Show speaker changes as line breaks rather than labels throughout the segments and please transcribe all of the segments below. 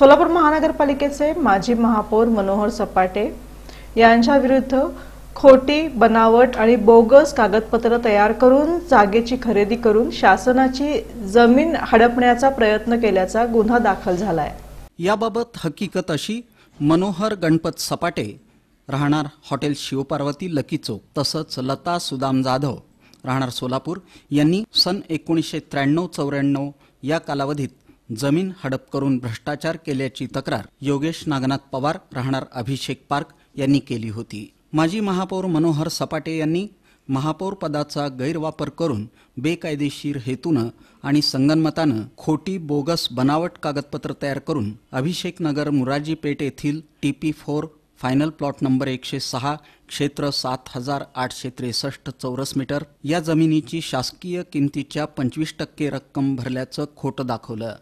सोलापूर महानगरपालिकेचे माजी महापौर मनोहर सपाटे यांच्या विरुद्ध खोटी बनावट आणि बोगस कागदपत्र तयार करून जागेची खरेदी करून शासनाची जमीन हडपण्याचा प्रयत्न केल्याचा गुन्हा दाखल झाला आहे
याबाबत हकीकत अशी मनोहर गणपत सपाटे राहणार हॉटेल शिवपार्वती लकी चौक तसंच लता सुदाम जाधव राहणार सोलापूर यांनी सन एकोणीसशे त्र्याण्णव चौऱ्याण्णव या कालावधीत जमीन हडप करून भ्रष्टाचार केल्याची तक्रार योगेश नागनाथ पवार राहणार अभिषेक पार्क यांनी केली होती माजी महापौर मनोहर सपाटे यांनी महापौर पदाचा गैरवापर करून बेकायदेशीर हेतूनं आणि संगनमतानं खोटी बोगस बनावट कागदपत्र तयार करून अभिषेक नगर मुराजी पेठ येथील T P four final plot number एकशे सहा क्षेत्र सात हजार आठशे त्रेसष्ट चौरस मीटर या जमिनीची शासकीय किमतीच्या पंचवीस टक्के रक्कम भरल्याचं खोटं दाखवलं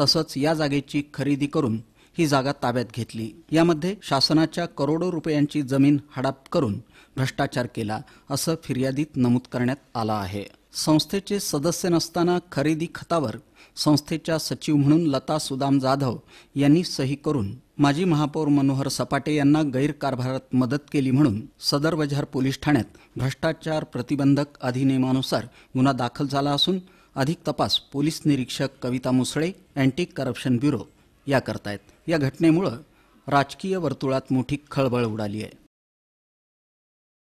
तसंच या जागेची खरेदी करून ही जागा ताब्यात घेतली यामध्ये शासनाच्या करोडो रुपयांची जमीन हडप करून भ्रष्टाचार केला असं फिर्यादीत नमूद करण्यात आलं आहे संस्थेचे सदस्य नसताना खरेदी खतावर संस्थेच्या सचिव म्हणून लता सुदाम जाधव यांनी सही करून माजी महापौर मनोहर सपाटे यांना गैरकारभारात मदत केली म्हणून सदर बजार पोलीस ठाण्यात भ्रष्टाचार प्रतिबंधक अधिनियमानुसार गुन्हा दाखल झाला असून अधिक तपास पोलीस निरीक्षक Kavita Musale anti corruption bureau या करतायत या घटनेमुळं राजकीय वर्तुळात मोठी खळबळ उडाली आहे